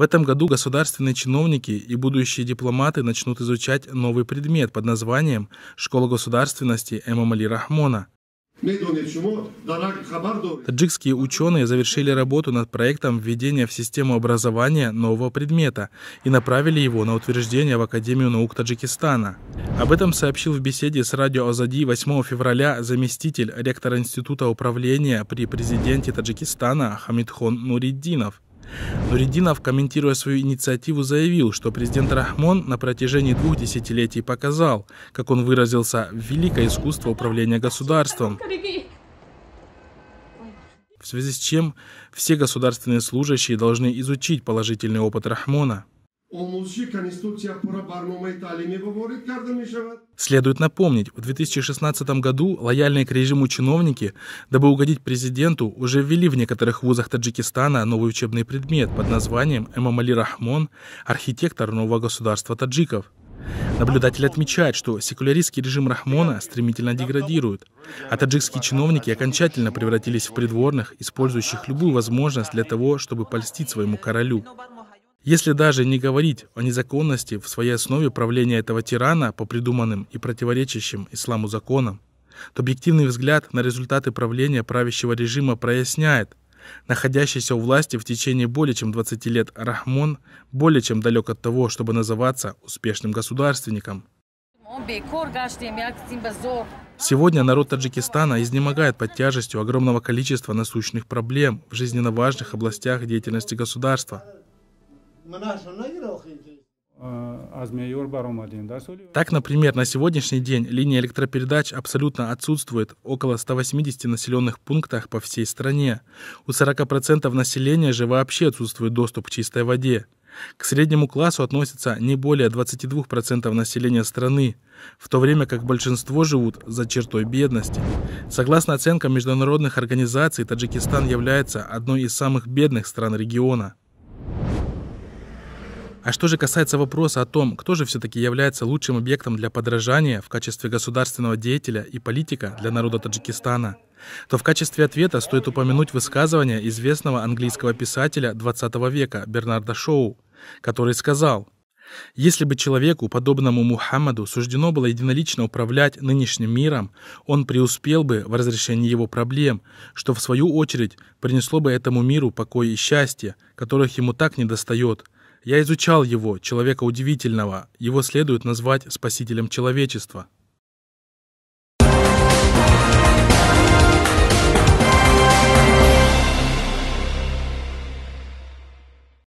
В этом году государственные чиновники и будущие дипломаты начнут изучать новый предмет под названием «Школа государственности Эмамали Рахмона». Таджикские ученые завершили работу над проектом введения в систему образования нового предмета и направили его на утверждение в Академию наук Таджикистана. Об этом сообщил в беседе с радио Азади 8 февраля заместитель ректора Института управления при президенте Таджикистана Хамидхон Нуриддинов. Нуридинов, комментируя свою инициативу, заявил, что президент Рахмон на протяжении двух десятилетий показал, как он выразился, великое искусство управления государством в связи с чем все государственные служащие должны изучить положительный опыт Рахмона. Следует напомнить, в 2016 году лояльные к режиму чиновники, дабы угодить президенту, уже ввели в некоторых вузах Таджикистана новый учебный предмет под названием «Эмамали Рахмон. Архитектор нового государства таджиков». Наблюдатель отмечает, что секуляристский режим Рахмона стремительно деградирует, а таджикские чиновники окончательно превратились в придворных, использующих любую возможность для того, чтобы польстить своему королю. Если даже не говорить о незаконности в своей основе правления этого тирана по придуманным и противоречащим исламу законам, то объективный взгляд на результаты правления правящего режима проясняет, находящийся у власти в течение более чем 20 лет Рахмон более чем далек от того, чтобы называться успешным государственником. Сегодня народ Таджикистана изнемогает под тяжестью огромного количества насущных проблем в жизненно важных областях деятельности государства – а, а так, например, на сегодняшний день линия электропередач абсолютно отсутствует около 180 населенных пунктах по всей стране. У 40% населения же вообще отсутствует доступ к чистой воде. К среднему классу относится не более 22% населения страны, в то время как большинство живут за чертой бедности. Согласно оценкам международных организаций, Таджикистан является одной из самых бедных стран региона. А что же касается вопроса о том, кто же все-таки является лучшим объектом для подражания в качестве государственного деятеля и политика для народа Таджикистана, то в качестве ответа стоит упомянуть высказывание известного английского писателя XX века Бернарда Шоу, который сказал «Если бы человеку, подобному Мухаммаду, суждено было единолично управлять нынешним миром, он преуспел бы в разрешении его проблем, что в свою очередь принесло бы этому миру покой и счастье, которых ему так недостает, я изучал его, человека удивительного. Его следует назвать спасителем человечества.